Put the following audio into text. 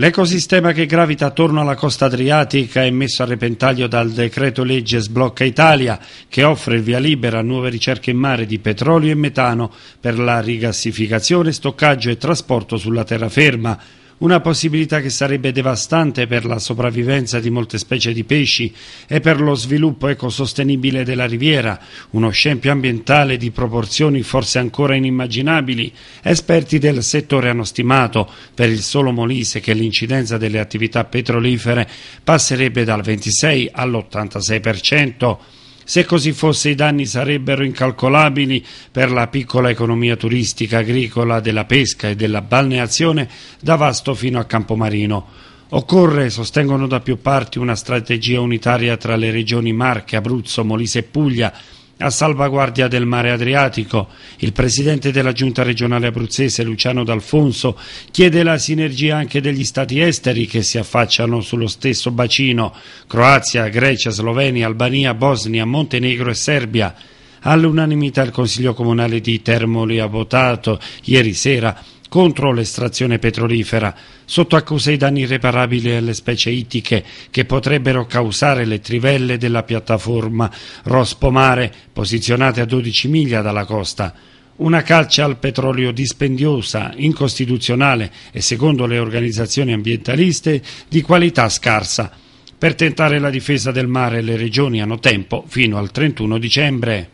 L'ecosistema che gravita attorno alla costa adriatica è messo a repentaglio dal decreto legge Sblocca Italia, che offre il via libera a nuove ricerche in mare di petrolio e metano per la rigassificazione, stoccaggio e trasporto sulla terraferma una possibilità che sarebbe devastante per la sopravvivenza di molte specie di pesci e per lo sviluppo ecosostenibile della riviera, uno scempio ambientale di proporzioni forse ancora inimmaginabili, esperti del settore hanno stimato per il solo Molise che l'incidenza delle attività petrolifere passerebbe dal 26 all'86%. Se così fosse i danni sarebbero incalcolabili per la piccola economia turistica agricola della pesca e della balneazione da Vasto fino a Campomarino. Occorre, sostengono da più parti, una strategia unitaria tra le regioni Marche, Abruzzo, Molise e Puglia a salvaguardia del mare Adriatico, il presidente della giunta regionale abruzzese Luciano D'Alfonso chiede la sinergia anche degli stati esteri che si affacciano sullo stesso bacino, Croazia, Grecia, Slovenia, Albania, Bosnia, Montenegro e Serbia. All'unanimità il Consiglio Comunale di Termoli ha votato ieri sera contro l'estrazione petrolifera, sotto accusa i danni irreparabili alle specie ittiche che potrebbero causare le trivelle della piattaforma Rospomare, posizionate a 12 miglia dalla costa. Una caccia al petrolio dispendiosa, incostituzionale e, secondo le organizzazioni ambientaliste, di qualità scarsa. Per tentare la difesa del mare le regioni hanno tempo fino al 31 dicembre.